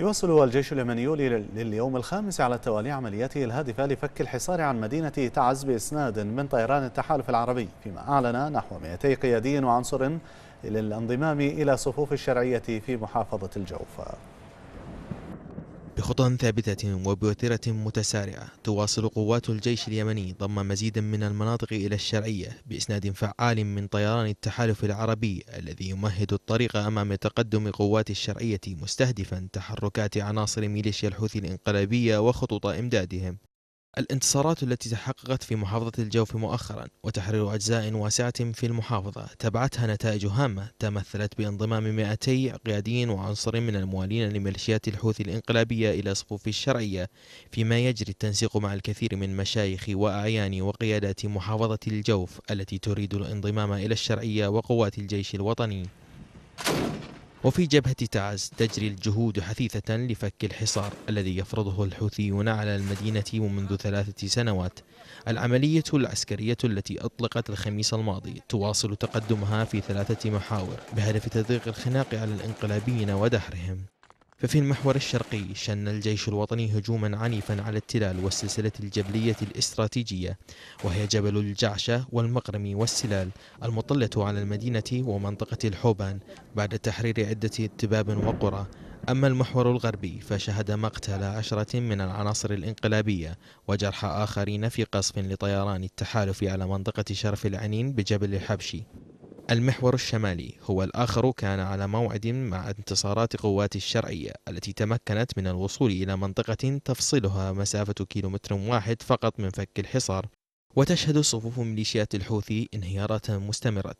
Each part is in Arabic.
يواصل الجيش اليمني لليوم الخامس على التوالي عملياته الهادفة لفك الحصار عن مدينة تعز بإسناد من طيران التحالف العربي فيما أعلن نحو 200 قيادي وعنصر للانضمام إلى صفوف الشرعية في محافظة الجوف بخطى ثابتة وبوتيرة متسارعة تواصل قوات الجيش اليمني ضم مزيدا من المناطق إلى الشرعية بإسناد فعال من طيران التحالف العربي الذي يمهد الطريق أمام تقدم قوات الشرعية مستهدفا تحركات عناصر ميليشيا الحوثي الانقلابية وخطوط إمدادهم الانتصارات التي تحققت في محافظة الجوف مؤخرا وتحرير أجزاء واسعة في المحافظة تبعتها نتائج هامة تمثلت بانضمام 200 قيادي وعنصر من الموالين لميليشيات الحوثي الانقلابية إلى صفوف الشرعية فيما يجري التنسيق مع الكثير من مشايخ وأعيان وقيادات محافظة الجوف التي تريد الانضمام إلى الشرعية وقوات الجيش الوطني وفي جبهة تعز تجري الجهود حثيثة لفك الحصار الذي يفرضه الحوثيون على المدينة منذ ثلاثة سنوات العملية العسكرية التي أطلقت الخميس الماضي تواصل تقدمها في ثلاثة محاور بهدف تضييق الخناق على الانقلابيين ودحرهم ففي المحور الشرقي شن الجيش الوطني هجوما عنيفا على التلال والسلسلة الجبلية الاستراتيجية وهي جبل الجعشة والمقرم والسلال المطلة على المدينة ومنطقة الحوبان بعد تحرير عدة اتباب وقرى أما المحور الغربي فشهد مقتل عشرة من العناصر الإنقلابية وجرح آخرين في قصف لطيران التحالف على منطقة شرف العنين بجبل الحبشي المحور الشمالي هو الآخر كان على موعد مع انتصارات قوات الشرعية التي تمكنت من الوصول إلى منطقة تفصلها مسافة كيلومتر واحد فقط من فك الحصار وتشهد صفوف ميليشيات الحوثي انهيارات مستمرة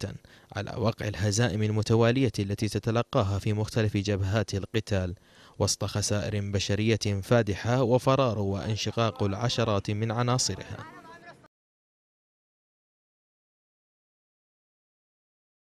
على وقع الهزائم المتوالية التي تتلقاها في مختلف جبهات القتال وسط خسائر بشرية فادحة وفرار وانشقاق العشرات من عناصرها